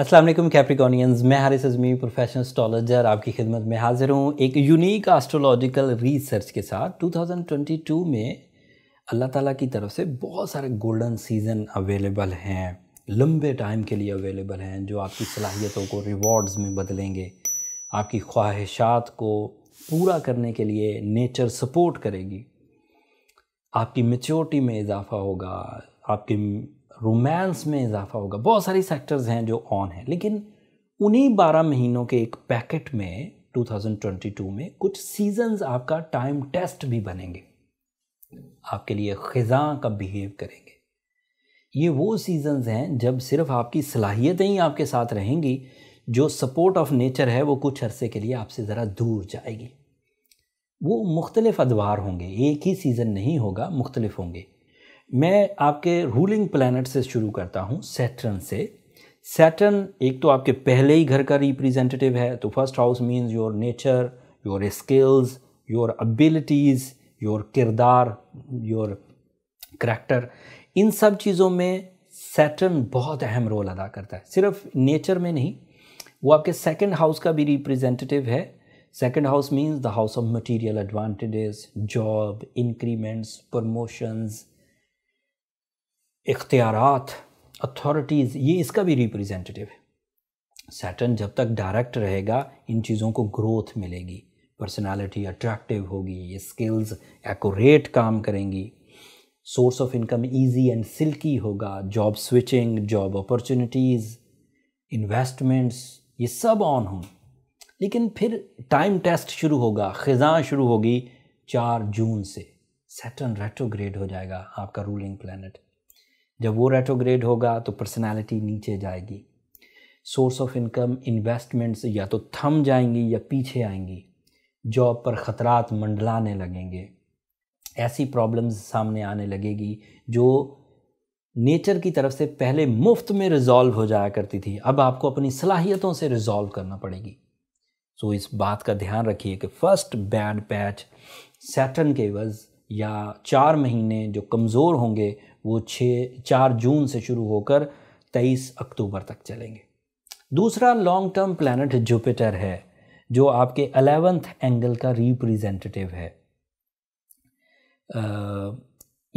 Aslam Capricornians मैं Haris Azmi professional स्टॉलॉजर आपकी खिदमत में हाजिर हूँ एक यूनिक आस्ट्रोलॉजिकल रिसर्च के साथ 2022 में अल्लाह ताला की तरफ से बहुत सारे गोल्डन सीज़न अवेलेबल हैं लंबे टाइम के लिए अवेलेबल हैं जो आपकी सलाहियतों को रिवॉर्ड्स में बदलेंगे आपकी ख्वाहिशात को पूरा करने के लिए नेचर सपोर्ट करेगी आपकी मेच्योरिटी में इजाफा होगा आपकी रोमांस में इजाफा होगा बहुत सारी सेक्टर्स हैं जो ऑन हैं लेकिन उन्हीं बारह महीनों के एक पैकेट में 2022 में कुछ सीजन्स आपका टाइम टेस्ट भी बनेंगे आपके लिए ख़ज़ा का बिहेव करेंगे ये वो सीजन्स हैं जब सिर्फ आपकी सलाहियतें ही आपके साथ रहेंगी जो सपोर्ट ऑफ नेचर है वो कुछ अरसे के लिए आपसे ज़रा दूर जाएगी वो मुख्तलिफ अदवार होंगे एक ही सीज़न नहीं होगा मुख्तलिफ होंगे मैं आपके रूलिंग प्लानट से शुरू करता हूँ सैटर्न से सैटर्न एक तो आपके पहले ही घर का रिप्रेजेंटेटिव है तो first house means your nature your skills your abilities your किरदार योर करैक्टर इन सब चीज़ों में सेटन बहुत अहम रोल अदा करता है सिर्फ नेचर में नहीं वो आपके सेकेंड हाउस का भी रिप्रेजेंटेटिव है second house means the house of material advantages job increments promotions इख्तियार अथॉरिटीज़ ये इसका भी रिप्रेजेंटेटिव है सैटन जब तक डायरेक्ट रहेगा इन चीज़ों को ग्रोथ मिलेगी पर्सनालिटी अट्रैक्टिव होगी ये स्किल्स एकोरेट काम करेंगी source of income easy and silky होगा job switching job opportunities investments ये सब ऑन हों लेकिन फिर टाइम टेस्ट शुरू होगा ख़ज़ा शुरू होगी चार जून से सेटन रेट्रोग्रेड हो जाएगा आपका रूलिंग प्लानट जब वो रेट्रोग्रेड होगा तो पर्सनैलिटी नीचे जाएगी सोर्स ऑफ इनकम इन्वेस्टमेंट्स या तो थम जाएंगी या पीछे आएंगी जॉब पर ख़तरात मंडलाने लगेंगे ऐसी प्रॉब्लम्स सामने आने लगेगी जो नेचर की तरफ से पहले मुफ्त में रिजॉल्व हो जाया करती थी अब आपको अपनी सलाहियतों से रिजॉल्व करना पड़ेगी सो so, इस बात का ध्यान रखिए कि फर्स्ट बैड पैच सैटन के वज या चार महीने जो कमज़ोर होंगे वो छः चार जून से शुरू होकर तेईस अक्टूबर तक चलेंगे दूसरा लॉन्ग टर्म प्लानट जुपिटर है जो आपके अलेवेंथ एंगल का रिप्रेजेंटेटिव है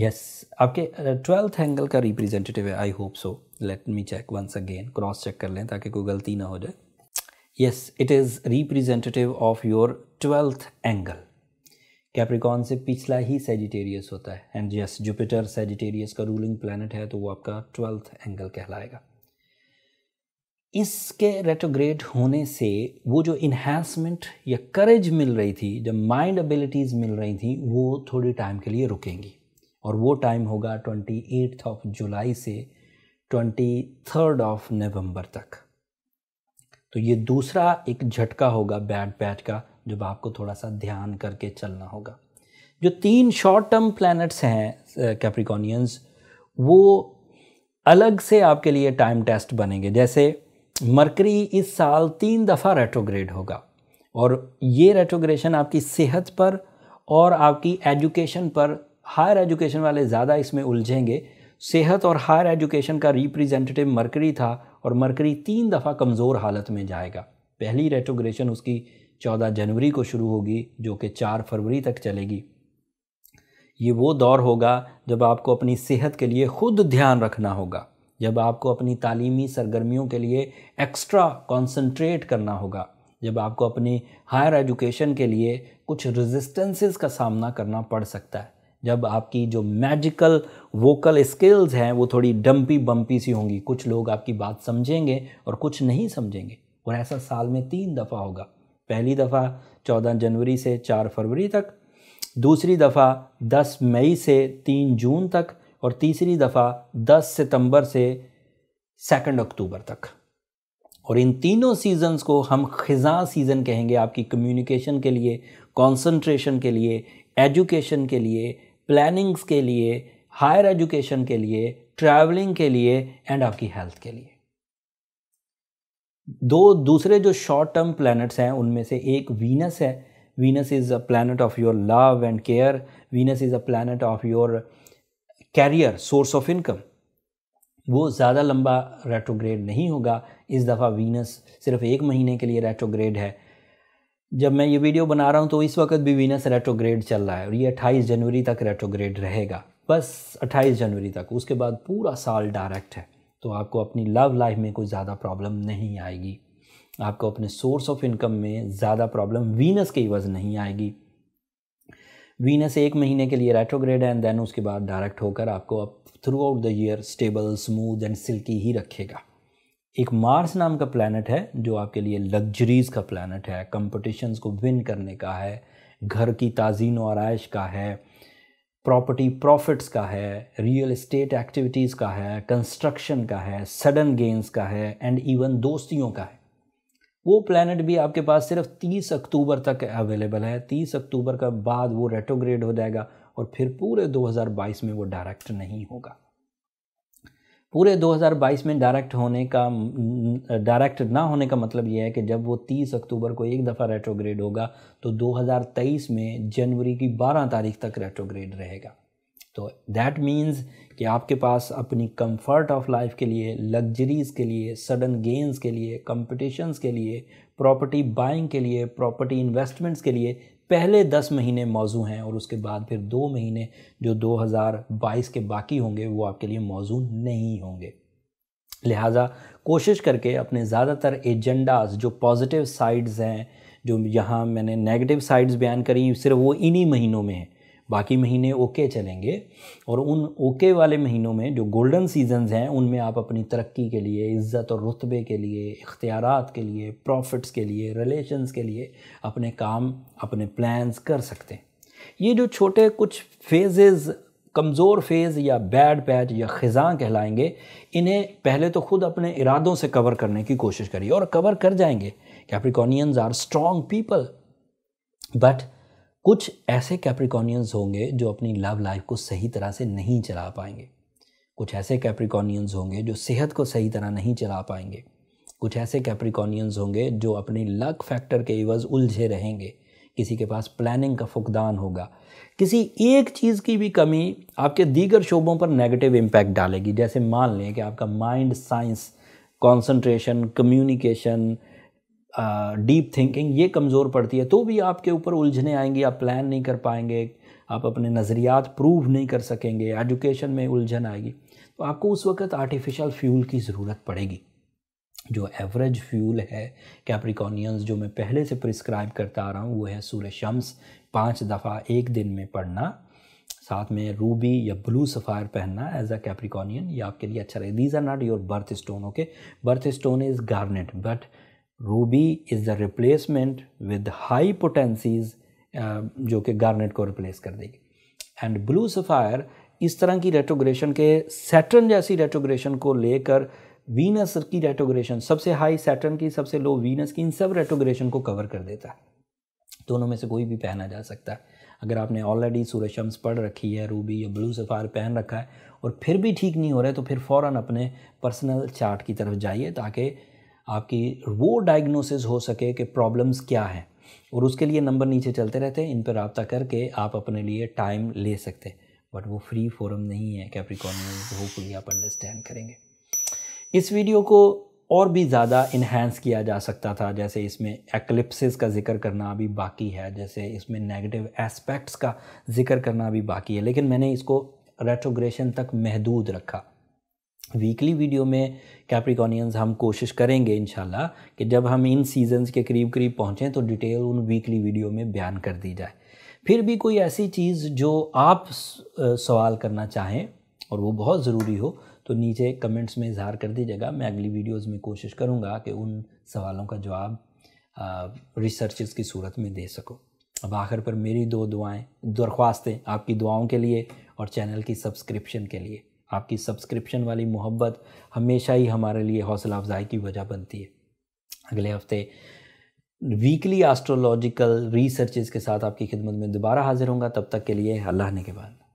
यस आपके ट्वेल्थ एंगल का रिप्रेजेंटेटिव है I hope so let me check once again cross check कर लें ताकि कोई गलती ना हो जाए yes it is representative of your twelfth angle Capricorn से पिछला ही सेजिटेरियस होता है एंड यस जुपिटर सेजिटेरियस का रूलिंग प्लानट है तो वो आपका ट्वेल्थ एंगल कहलाएगा इसके रेटोग्रेड होने से वो जो इन्हेंसमेंट या करेज मिल रही थी जब माइंड एबिलिटीज़ मिल रही थी वो थोड़ी टाइम के लिए रुकेंगी और वो टाइम होगा ट्वेंटी एट्थ ऑफ जुलाई से ट्वेंटी थर्ड ऑफ नवंबर तक तो ये दूसरा एक झटका होगा बैड पैच का जब आपको थोड़ा सा ध्यान करके चलना होगा जो तीन शॉर्ट टर्म प्लैनेट्स हैं कैप्रिकॉनियंस वो अलग से आपके लिए टाइम टेस्ट बनेंगे जैसे मरकरी इस साल तीन दफ़ा रेट्रोग्रेड होगा और ये रेट्रोग्रेशन आपकी सेहत पर और आपकी एजुकेशन पर हायर एजुकेशन वाले ज़्यादा इसमें उलझेंगे सेहत और हायर एजुकेशन का रिप्रेजेंटेटिव मरकरी था और मरकरी तीन दफ़ा कमज़ोर हालत में जाएगा पहली रेट्रोग्रेशन उसकी 14 जनवरी को शुरू होगी जो कि 4 फरवरी तक चलेगी ये वो दौर होगा जब आपको अपनी सेहत के लिए खुद ध्यान रखना होगा जब आपको अपनी तालीमी सरगर्मियों के लिए एक्स्ट्रा कॉन्सनट्रेट करना होगा जब आपको अपनी हायर एजुकेशन के लिए कुछ रेजिस्टेंसेस का सामना करना पड़ सकता है जब आपकी जो मैजिकल वोकल स्किल्स हैं वो थोड़ी डम्पी बम्पी सी होंगी कुछ लोग आपकी बात समझेंगे और कुछ नहीं समझेंगे और ऐसा साल में तीन दफ़ा होगा पहली दफ़ा चौदह जनवरी से चार फरवरी तक दूसरी दफ़ा दस मई से तीन जून तक और तीसरी दफ़ा दस सितंबर से सेकंड अक्टूबर तक और इन तीनों सीजन्स को हम ख़ज़ा सीज़न कहेंगे आपकी कम्युनिकेशन के लिए कंसंट्रेशन के लिए एजुकेशन के लिए प्लानिंग्स के लिए हायर एजुकेशन के लिए ट्रैवलिंग के लिए एंड आपकी हेल्थ के लिए दो दूसरे जो शॉर्ट टर्म प्लैनेट्स हैं उनमें से एक वीनस है Venus is a planet of your love and care Venus is a planet of your career source of income वो ज़्यादा लंबा रेट्रोग्रेड नहीं होगा इस दफ़ा वीनस सिर्फ एक महीने के लिए रेट्रोग्रेड है जब मैं ये वीडियो बना रहा हूँ तो इस वक्त भी वीनस रेट्रोग्रेड चल रहा है और ये 28 जनवरी तक रेट्रोग्रेड रहेगा बस 28 जनवरी तक उसके बाद पूरा साल डायरेक्ट है तो आपको अपनी लव लाइफ में कोई ज़्यादा प्रॉब्लम नहीं आएगी आपको अपने सोर्स ऑफ इनकम में ज़्यादा प्रॉब्लम वीनस के इवज नहीं आएगी वीनस एक महीने के लिए रेट्रोग्रेड एंड देन उसके बाद डायरेक्ट होकर आपको अब throughout the year stable smooth and silky ही रखेगा एक मार्स नाम का प्लानट है जो आपके लिए लग्जरीज़ का प्लानट है कंपटीशंस को विन करने का है घर की ताजीन और आयश का है प्रॉपर्टी प्रॉफिट्स का है रियल इस्टेट एक्टिविटीज़ का है कंस्ट्रक्शन का है सडन गेंस का है एंड इवन दोस्तियों का है वो प्लानट भी आपके पास सिर्फ 30 अक्टूबर तक अवेलेबल है 30 अक्टूबर का बाद वो रेटोग्रेड हो जाएगा और फिर पूरे 2022 में वो डायरेक्ट नहीं होगा पूरे 2022 में डायरेक्ट होने का डायरेक्ट ना होने का मतलब यह है कि जब वो 30 अक्टूबर को एक दफ़ा रेट्रोग्रेड होगा तो 2023 में जनवरी की 12 तारीख तक रेट्रोग्रेड रहेगा तो दैट मीन्स कि आपके पास अपनी कंफर्ट ऑफ लाइफ के लिए लग्जरीज़ के लिए सडन गेंस के लिए कम्पटिशन्स के लिए प्रॉपर्टी बाइंग के लिए प्रॉपर्टी इन्वेस्टमेंट्स के लिए पहले दस महीने मौजू हैं और उसके बाद फिर दो महीने जो 2022 के बाकी होंगे वो आपके लिए मौजू नहीं होंगे लिहाजा कोशिश करके अपने ज़्यादातर एजेंडाज जो पॉजिटिव साइड्स हैं जो यहाँ मैंने नेगेटिव साइड्स बयान करी सिर्फ वो इन्हीं महीनों में हैं बाकी महीने ओके चलेंगे और उन ओके वाले महीनों में जो गोल्डन सीजन्स हैं उनमें आप अपनी तरक्की के लिए इज़्ज़त और रुतबे के लिए इख्तियार के लिए प्रॉफिट्स के लिए रिलेशंस के लिए अपने काम अपने प्लान्स कर सकते हैं ये जो छोटे कुछ फेजेस कमज़ोर फेज़ या बैड पैच या ख़ज़ा कहलाएंगे इन्हें पहले तो ख़ुद अपने इरादों से कवर करने की कोशिश करिए और कवर कर जाएंगे Capricornians are strong people but कुछ ऐसे कैप्रिकॉनियंस होंगे जो अपनी लव लाइफ को सही तरह से नहीं चला पाएंगे कुछ ऐसे कैप्रिकॉनियंस होंगे जो सेहत को सही तरह नहीं चला पाएंगे कुछ ऐसे कैप्रिकॉनियंस होंगे जो अपने लक फैक्टर के इवज़ उलझे रहेंगे किसी के पास प्लानिंग का फुकदान होगा किसी एक चीज़ की भी कमी आपके दीगर शोबों पर नेगेटिव इम्पैक्ट डालेगी जैसे मान लें कि आपका mind science concentration communication deep thinking ये कमज़ोर पड़ती है तो भी आपके ऊपर उलझने आएंगी आप प्लान नहीं कर पाएंगे आप अपने नज़रियात प्रूव नहीं कर सकेंगे एजुकेशन में उलझन आएगी तो आपको उस वक्त आर्टिफिशियल फ्यूल की ज़रूरत पड़ेगी जो एवरेज फ्यूल है कैप्रिकॉनियंस जो मैं पहले से प्रिस्क्राइब करता आ रहा हूँ वो है सूर्य शम्स पाँच दफ़ा एक दिन में पढ़ना साथ में रूबी या ब्लू सफ़ायर पहनना एज अ कैप्रिकॉनियन ये आपके लिए अच्छा रहेगा these are not your birthstone okay birthstone is garnet but ruby is the replacement with high potencies जो कि गार्नेट को रिप्लेस कर देगी एंड ब्लू सफ़ायर इस तरह की रेटोग्रेशन के सैटर्न जैसी रेटोग्रेशन को लेकर वीनस की रेटोग्रेशन सबसे हाई सैटर्न की सबसे लो वीनस की इन सब रेटोग्रेशन को कवर कर देता है दोनों में से कोई भी पहना जा सकता है अगर आपने ऑलरेडी सूरज शम्स पढ़ रखी है रूबी या ब्लू सफ़ायर पहन रखा है और फिर भी ठीक नहीं हो रहा है तो फिर फ़ौर अपने पर्सनल चार्ट की तरफ जाइए ताकि आपकी वो डायग्नोसिस हो सके कि प्रॉब्लम्स क्या हैं और उसके लिए नंबर नीचे चलते रहते हैं इन पर रबता करके आप अपने लिए टाइम ले सकते हैं बट वो फ्री फोरम नहीं है कैप्रिकॉन में होपफुली आप अंडरस्टैंड करेंगे इस वीडियो को और भी ज़्यादा इन्हेंस किया जा सकता था जैसे इसमें एक्लिप्सिस का जिक्र करना अभी बाकी है जैसे इसमें नेगेटिव एस्पेक्ट्स का जिक्र करना अभी बाकी है लेकिन मैंने इसको रेट्रोग्रेशन तक महदूद रखा वीकली वीडियो में कैप्रिकॉनियंस हम कोशिश करेंगे इन कि जब हम इन सीजन्स के करीब करीब पहुँचें तो डिटेल उन वीकली वीडियो में बयान कर दी जाए फिर भी कोई ऐसी चीज़ जो आप सवाल करना चाहें और वो बहुत ज़रूरी हो तो नीचे कमेंट्स में इजहार कर दीजिएगा मैं अगली वीडियोस में कोशिश करूँगा कि उन सवालों का जवाब रिसर्च की सूरत में दे सकूँ अब आखिर पर मेरी दो दुआएं दरख्वास्तें आपकी दुआओं के लिए और चैनल की सब्सक्रिप्शन के लिए आपकी सब्सक्रिप्शन वाली मोहब्बत हमेशा ही हमारे लिए हौसला अफजाई की वजह बनती है अगले हफ्ते वीकली एस्ट्रोलॉजिकल रिसर्चेज के साथ आपकी खिदमत में दोबारा हाजिर होंगे तब तक के लिए अल्लाह ने के बाद